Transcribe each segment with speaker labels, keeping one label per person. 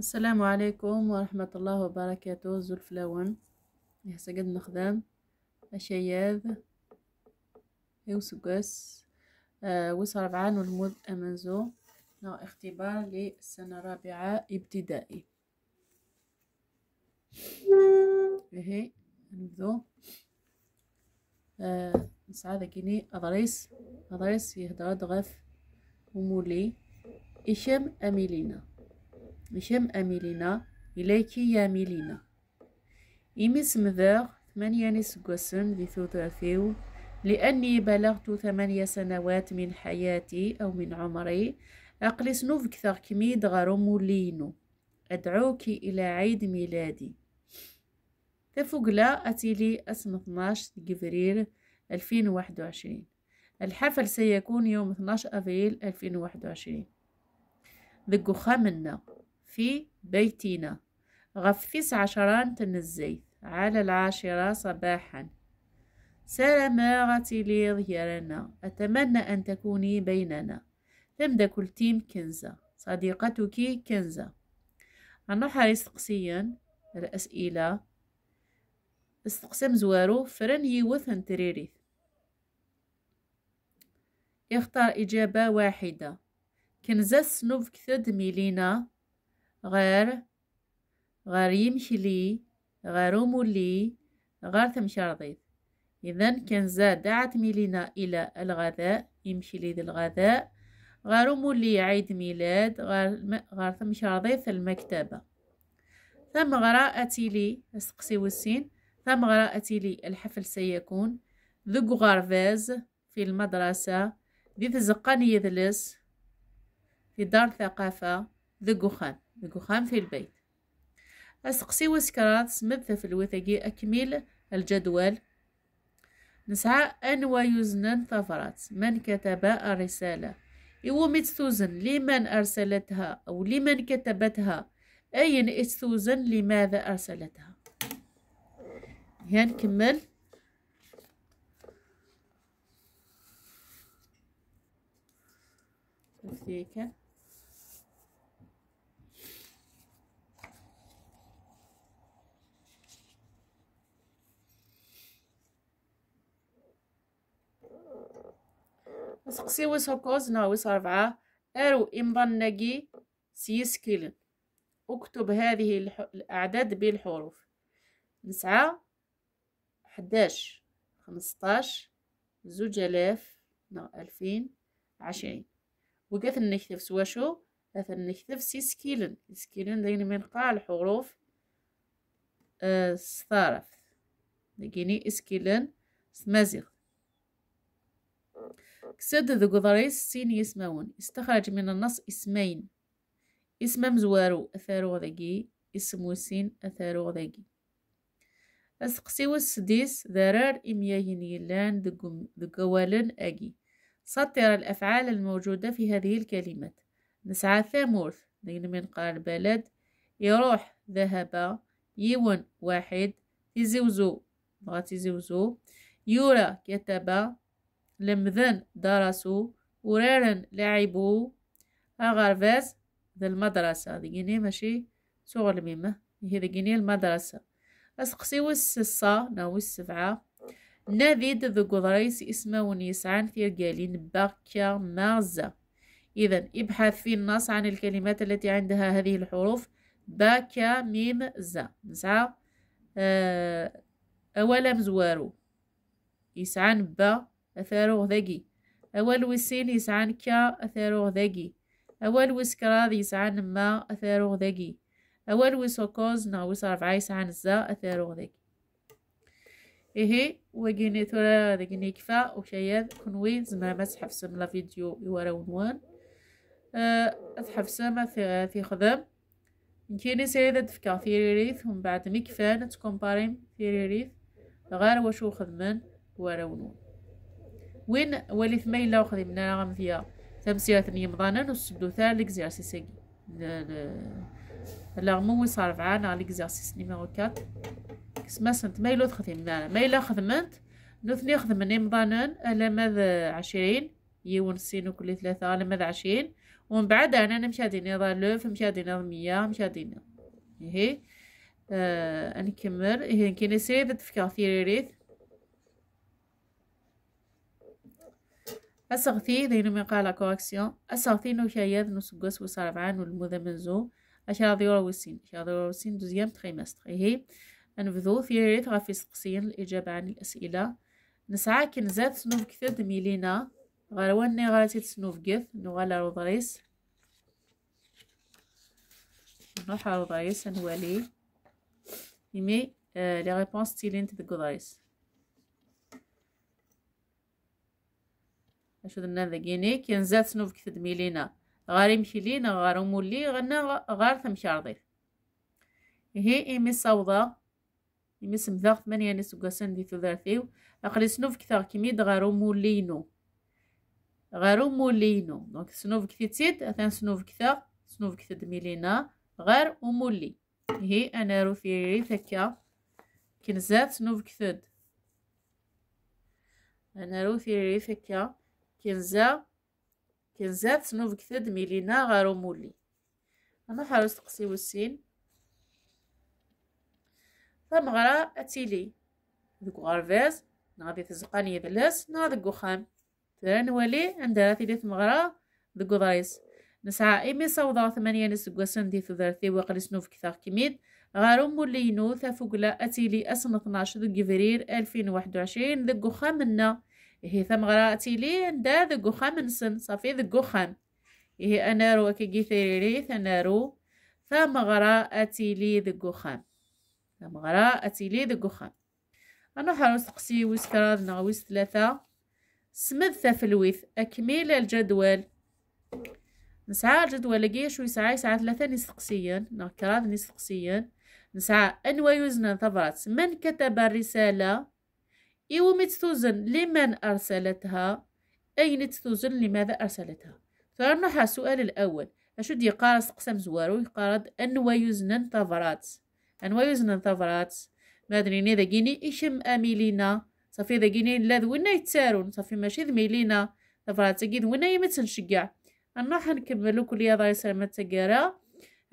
Speaker 1: السلام عليكم ورحمة الله وبركاته زول زلفلاون يحسا قد نخدم أشياذ وسقس آه ربعان والمذ أمنزو نوع اختبار للسنة الرابعة ابتدائي هي إيه، نبدو آه نسعى كيني أضريس أضريس يهدر غف ومولي إشم أميلينا مشم أميلينا إليكي يا ميلينا إميس مذاغ ثمانية سقسن ذي ثلاثيو لأني بلغت ثمانية سنوات من حياتي أو من عمري أقلس نوفك ثغ كميد غرمو لينو أدعوك إلى عيد ميلادي تفوقلا أتيلي اسم 12 جفرير 2021 الحفل سيكون يوم 12 أفريل 2021 ذقو خامنا في بيتنا غفس عشران طن الزيت على العاشرة صباحا سلامات لظهرنا أتمنى أن تكوني بيننا كل تيم كنزة صديقتك كنزة النحر استقسيا الأسئلة استقسم زوارو فرن يوثن تريريث اختار إجابة واحدة كنزة سنوف كثد ميلينا غير غير لي غير لي غير تمشي إذا كان زاد دعت ميلينا إلى الغذاء يمشي لي الغذاء غير لي عيد ميلاد غير غير تمشرضيت المكتبة ثم غراءتي لي أسقسي والسين ثم غراءتي لي الحفل سيكون ذو غارفيز في المدرسة ذي تزقني يدلس في دار ثقافة ذو خان بجخام في البيت أسقسي وسكرات مبثى في الوثقي أكمل الجدول نسعى أن يزنن ثفرات من كتب الرسالة وميت سوزن لمن أرسلتها أو لمن كتبتها أين سوزن لماذا أرسلتها هنكمل نكمل وسقسي وسوكوز ناوس أربعة أرو إمبنجي سيسكيل أكتب هذه الأعداد بالحروف تسعة حداش خمسطاش زوج آلاف ألفين عشرين وقف نكتب سواشو قت نكتب سيسكيل سكيلن ديني من قاع الحروف ستارف لقيني اسكيلن سمازيغ ذو قضريس سين يسمون استخرج من النص اسمين اسم مزوارو أثارو ذاقي اسم وسين أثارو ذاقي أسقسي والسديس ذرار إمياهن يلان قوالن أجي سطر الأفعال الموجودة في هذه الكلمات نسعى ثامورث دين من قال بلد يروح ذهب يون واحد تزوزو بغات تزوزو يورا كتب لمذن درسوا ورارن لعبوا أغرفز ذا المدرسة ذي جيني ماشي شغل ميمة ذي جيني المدرسة أسقسي والسصة ناو السبعة نذيد ذو قضريس اسمه ونيسعان في رجالين باكا مغزة إذا ابحث في النص عن الكلمات التي عندها هذه الحروف باكا ميم زا نسعى آه، أولا مزوارو يسعان با أثارو ذكي أول وسين يسعان كا أثارو ذكي أول وسكراذ يسعان ما أثارو ذكي أول وسوكوز نا وس عايس عن الزا أثارو ذكي إيه وقيني ترى ذكي كفا وشياد كنوي زما مسحف سملا فيديو يورا ونوان أتحف أه، سما في خدم نكيني سيدة في ريريث ومن بعد مكفان في ريريث غير وشو خدمن ورا ونوان وين وليت ما الا وخذي منا غمثيا تمسيرة يمضانا وسدو تا ليكزارسيس لا غمو صار معانا ليكزارسيس نيميرو 4 كسما سنت ما الا تخدم معانا ما الا خدمت نوثني خدمني مضانا على ماذا عشرين يون سين وكل ثلاثة على ماذا عشرين ومن بعد انا نمشي انا مشى نمشي ظلف مشى ديني نمشي مشى ديني هي آه نكمل اهي كاين سيري تفكر في ريت asaqtii deynumi qaala correction asaqtii noshayad nosugos وسبعان والمذا منزو أشاضي وروسين أشاضي وروسين دوزيام تخيمستر إيه نبذو ثيريت غافي سقسين الإجابة عن الأسئلة نسعى كنزات سنوف دميلينا غالوان ني غالتي تسنوف كث غالا روضريس نروح على روضريس نوالي يمي آه، لي ريبونس تيلين تدقو ضريس اش درنا ذاكيني كي سنوف كثد ميلينا غار لينا غار مولي غنا غار تمشارضيف هي إيه، إمي إيه، صوضة إمي إيه، سمذاغ ثمانية ناس وقاسان دي ثلاثيو أقلي سنوف ثاغ كميد غارو مولينو غار مولينو دونك سنوفك تيتيد أثان سنوفك ثاغ سنوفك ميلينا غار مولي هي أنا روثيري ثيري ثكا كنزات سنوفك كثد أنا روثيري ثيري ثكا كنزة كنزة تنوف كثد ميلينا غارو مولي أنا حارس تقسي والسين تمغرا أتيلي ذوك غارفيز نغادي تزقاني يدلس نا خام تران ولي نولي عندها تيلي مغرا ذوك ضايس نسعى إيمي صوضا ثمانية سندي في ثذرثي وقلس سنوف كثاغ كميد غارو نوثا ثافوكلا أتيلي أسن 12 ذوك فرير ألفين وواحد وعشرين منا هي ثم غراتي لي ندا ذقو سن صافي ذقو خم إيه أنارو كي ثيريري ثنارو ثم غراتي لي ذقو خم ثم غراتي لي ذقو أنا حرس قسي ويس نغويس ثلاثة سمد ثفلويث أكميل الجدول نسعى الجدول لقيا شو يسعى يسعى ثلاثة نسقسيا نغكراد نسقسيا نسعى أنوى يوزنا ثبرات من كتب الرسالة يوم تتوزن لمن أرسلتها أين تتوزن لماذا أرسلتها فرنح السؤال الأول أشد يقارس قسم زوارو يقارد أنوا يزنن تفرات أنوا يزنن تفرات مادريني جيني إشم أميلينا صافي جيني لاذ وين يتسارون صافي ماشي ذميلينا تفرات وين ذوينا يمتنشقع النوح نكملو كل يضا يسلم تقارا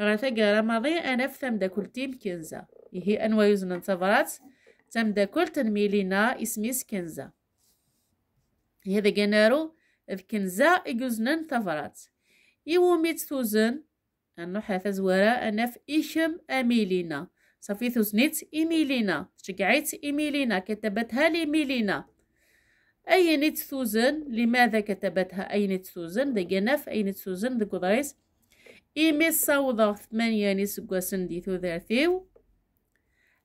Speaker 1: غير تقارا ماضي أنا فثم كل تيم كنزة يهي أنوا يزنن تفرات كل تنميلينا اسمي سكنزة هذا جنارو كنزا إجوزنن تفرات إيوه ميت ثوزن أنو حاثة زوارة أنف إشم أميلينا صافي ثوزنيت إميلينا شقعيت إميلينا كتبتها اي نيت ثوزن لماذا كتبتها نيت ثوزن ذا جنف نيت ثوزن ذا قدريس إيمي صوضة ثمانية نسقوسن دي ثوذارثيو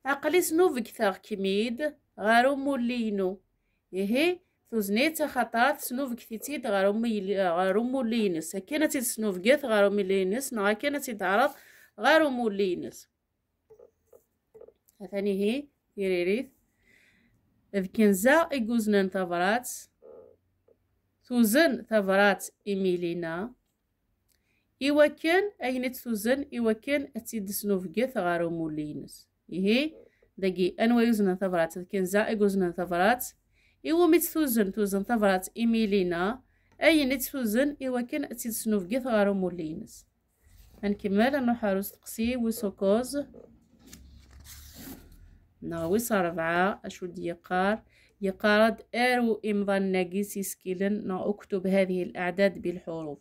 Speaker 1: عقليس نو فكثر كميد غارو مولينو إيهي توزني خطات سنو فكثيتي غارو ميلي غارو مولينس هكينتي سنو فكث غارو مولينس نو هكينتي تعرض غارو مولينس هثاني هي يريريث إذ كنزا إيكوزنان تافرات توزن تافرات إيميلينا إيوا كان أينت توزن إيوكن أتيد سنو فكث غارو مولينس إيهي دقي أنواع يوزن ثفرات كين زائق وزن ثفرات إيو متسوزن توزن ثفرات إميلينا أي نتسوزن إيو كن تسنوف في ثغارو مولينس هنكمل أنو حاروس تقسي وسوكوز ناوي أربعة أشو ديقار يقارد أرو إمضان ناقي سيسكيلن نا أكتب هذه الأعداد بالحروف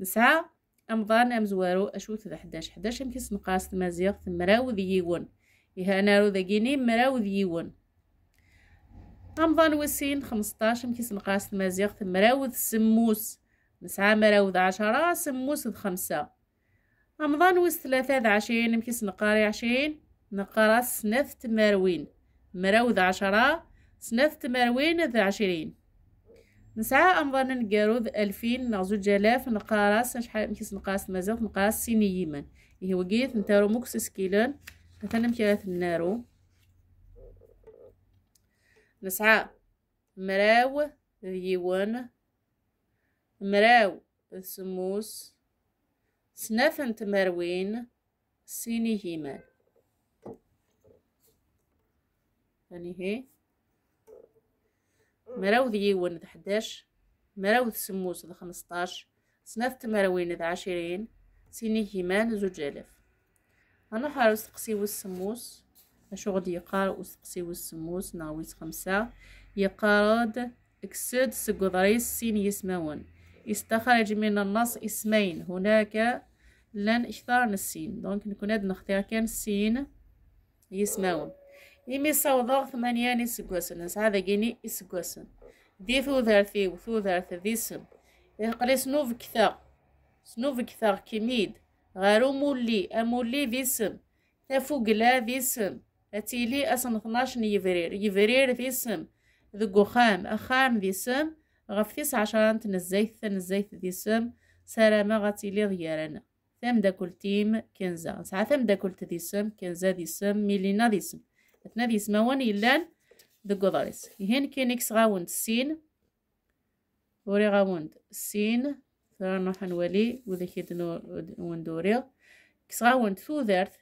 Speaker 1: نسعى أمضان أمزوارو أشو ثلاث حداش حداش هنكس نقاس المزيغ ثمراو ذيون يهاناروداكيني مراو ذيون رمضان وسين خمسطاش مكيس نقاس مراو مراود سموس مراو ذا عشرة سموس د خمسة رمضان وس ثلاثة ذا عشرين مكيس نقاري عشرين نقرا سناث تماروين ذا عشرة سنث تماروين ذا عشرين نسعى أمضان نقارو ذا ألفين نغزو جلاف نقارس شحال مكيس نقاس مازال نقارا سيني يمن يهوكيث نتارو مكسس كيلون النارو نسعى مراو ذيون مراو السموس سنفن تمروين سيني هيمان يعني هي مراو ذيون ذا حداش مراو السموس ذا خمسطاش سناف تمروين ذا عشرين سيني هيمان زوجالف أنا حار سقسي والسموس غدي يقار وسقسي والسموس ناويس خمسة يقارد اكسد سقدريس سين يسمون استخرج من النص اسمين هناك لن اكثر السين دونك نكون هاد نختار كان السين يسمون إمي صوضا ثمانيان إسقوسن هس هذا قيني إسقوسن دي ثوذر ثي ذي سم إقلي سنوف كثا سنوف كثا كميد غارو مولي أمولي فيسم تفوقلا سم أتيلي أسن 12 يفرير يفرير فيسم ذقو خام أخام فيسم غف تسعة عشرة تنزيت تنزيت فيسم سلامة غتيلي غيارنا ثم تيم كنزة نسعى ثم سم ديسم كنزة ديسم ميلينا ديسم اثنا ديسم وان يلان ذقو ضاريس هين كينيكس غاوند سين وري غاوند سين نروح نولي ولا كي وندوريغ كسغاون ثوذارت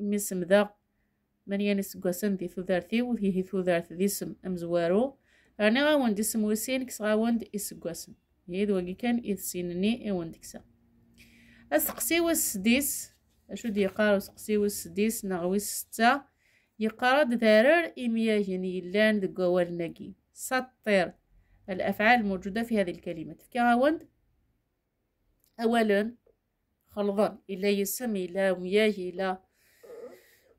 Speaker 1: يمسم ذا من يعني سكواسن دي ثو ثوذارتي وهي ثوذارت دي سم أمزوارو راني غا غاون دي سم وسين كسغاون دي سكواسن هي ذوقي كان إذ سينني اي إيوان ديكسا أسقسي والسديس أشو دي يقارو سقسي والسديس نغوي ستة يقارد ذرر إمياجين يلان دقوال ناقي سطير الأفعال الموجودة في هذه الكلمة كي غاوند أولا خلظان إلا يسمي لا وياه لا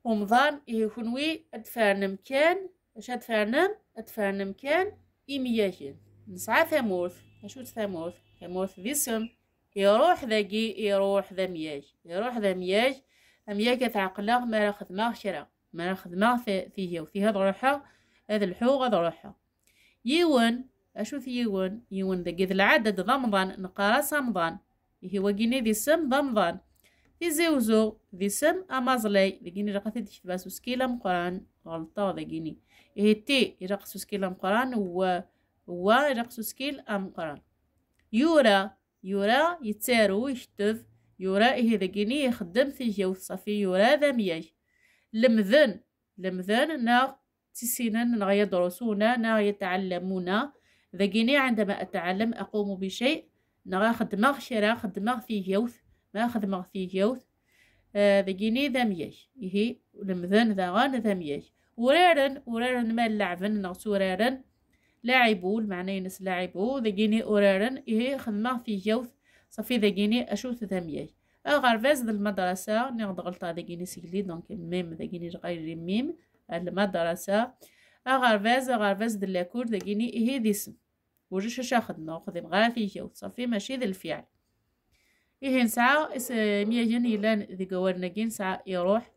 Speaker 1: ومضان يكونوي إيه أدفعن مكان اش أدفعن أدفعن مكان إمياهي نسعى ثموث أشو ثموث ثموث سم يروح ذاكي يروح ذا مياج يروح ذا مياج أمياج تعقلاه ما راخذ ما خشرا ما راخذ ما فيه وفيه هاد روحها هذا الحوغ هذا روحها يون أشو ثيون يون ذا ذا العدد ضمضان نقارس رمضان هو جيني ذي سم ضمضان ذي زوزو ذي سم أمازلي ذي رقثي ذي شباس وسكيلة مقران غلطة جيني إيه تي يرقص سكيلة مقران و و يرقص سكيل أمقران يورا يورا يتسارو يشتف يورا إيه جيني يخدم في جيو صافي يورا ذا مياج لمذن لمذن نا تسينن نا يدرسون نا ذا جيني عندما أتعلم أقوم بشيء نغا خدمغ شرا خدمغ في جوث ما خدمغ في جوث جيني آه، ذا ميش يهي غان ذا ميش وريرن وريرن ما اللعبن نغس وريرن لاعبو المعنى ينس لاعبو جيني وريرن يهي خدمة في جوث صافي جيني اشوث ذا ميش أغارفاز ذا المدرسة نغض غلطة ذاكيني سيكلي دونك ميم جيني غير ميم المدرسة أغارفاز أغارفاز ذا لاكور ذا جيني إهي ديسم وجيش شاخد نقدم غافية صافي ماشي ذي الفعل إيه نسعى مية جني لان ذي نجين سعى يروح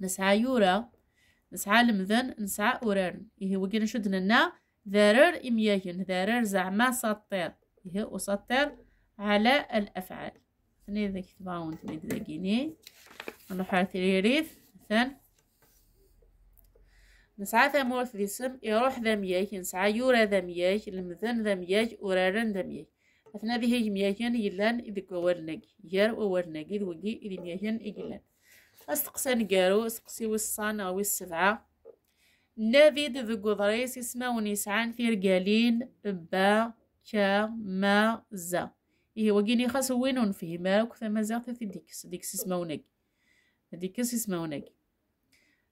Speaker 1: نسعى يورا نسعى لمذن نسعى أوران إيه وقنا شدنا نا ذرر جن ذرر زعما سطر إيه وسطر على الأفعال ثاني ذاك تبعون تميد ذاكيني نروح على ثلاث ثان نسعى ثمورت ديسم يروح ذمياج نسعى يورا ذمياج مياك المذن ذا مياك ورارن ذا أثناء ذي مياكن يلان إذك وورنك جار وورنك إذ وجي إذ مياكن إجلان أستقسى نقارو أستقسي والصان أو السبعة نافيد ذو قضريس اسمه نسعان في رجالين با كا ما زا إيه وقيني خاص وين ما وكثا ما زاغت في ديكس ديكس اسمه ونك ديكس اسمه ونك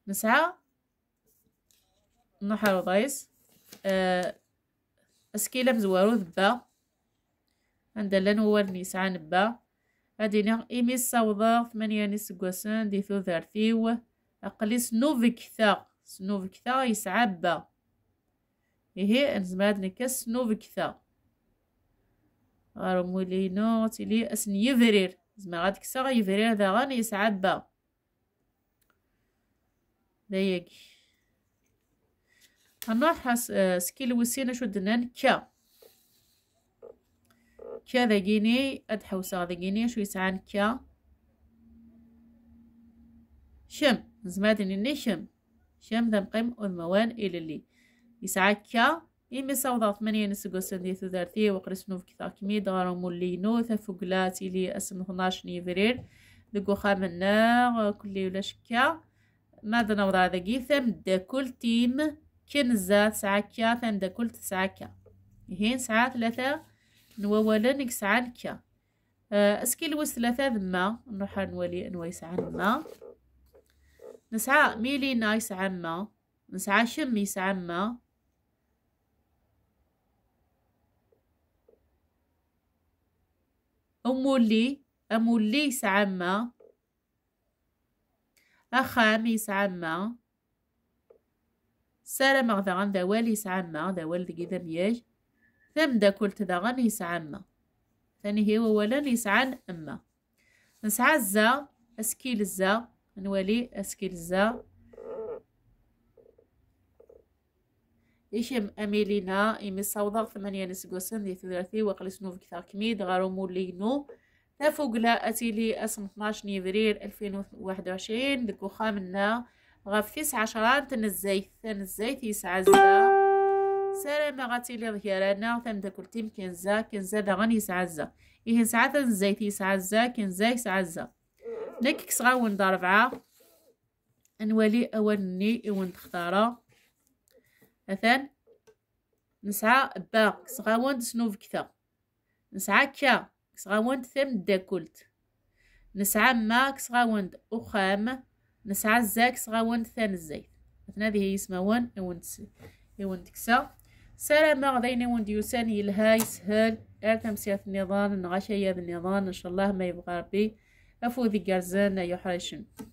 Speaker 1: نسعى نحر ضيس أه اسكيلا مزوارو ذبا عندها نيس عن با نبا نغ إيميس صوضا ثمانية نيس قوسان دي ثوثارتيو أقلي سنوف كثا سنوف كثا يسعى با إيه نزماد نكس سنوف كثا غارو مولينو تيلي أسن يفرير زعما غاد كسا يفرير ذا غان يسعى با دايك هنروح آه، سكيل وسينا شو دنان كا كا ذا جيني أدحوسا ذا جيني شو يسعان كا شم زمادن إني شم شم ذا مقيم أذموان إلى اللي يسعى كا إيمي صوضة ثمانية نسقو سندي ثدارتي وقرس نوف كثا دارو مولي مولينو ثفقلات إلي أسم هناش نيفرير دقو خامنا كلي ولا شكا ماذا نوضع ذاقي ثم كل تيم كنزة تسعة كا ثندا كل تسعة كا هين سعة ثلاثة نوولن يسعان كا آه، اسكي لوس ثلاثة ذما نروح نولي نويس سعان ما نسعى ميلي نايس عما نسعى شمي سعما أمولي أمولي سعما أخامي سعما سارمغ دغن دوال يسعمغ دوال دقي ذمياج ثم داكلت دغن يسعمغ ثاني هو ولا يسعن أما نسعى الزا أسكيل الزا نولي أسكيل الزا إيشم أميلينا إمي صوضغ ثمانية نسقوسن دي ثلاثي وقل سنوف كثار كميد غارو مولينو تفوق لا أتيلي أسم 12 نيفرير 2021 دكو خامنا غفيس عشرات تنزيت تنزيت زا سلامة غاتي لي ظهيرانا وثم داكلتي مكنزا كنزا دا غن زا إيه ساعة تنزيت زا كنزا زا نكك صغا وند ربعة نولي ني وند تختارا أثان نسعى با صغا وند سنوف كثا نسعى كا صغا وند ثم داكلت نسعى ما صغا وند أخام نسعزاك غا ون ثان الزيت مثلا هذه هي اسمها ون ون ون تكسا سلامة غدينا ون ديوسان يلها يسهل ارتم سياث النظام نغشا يا النظام ان شاء الله ما يبغى ربي افو ذي قرزان يحرشن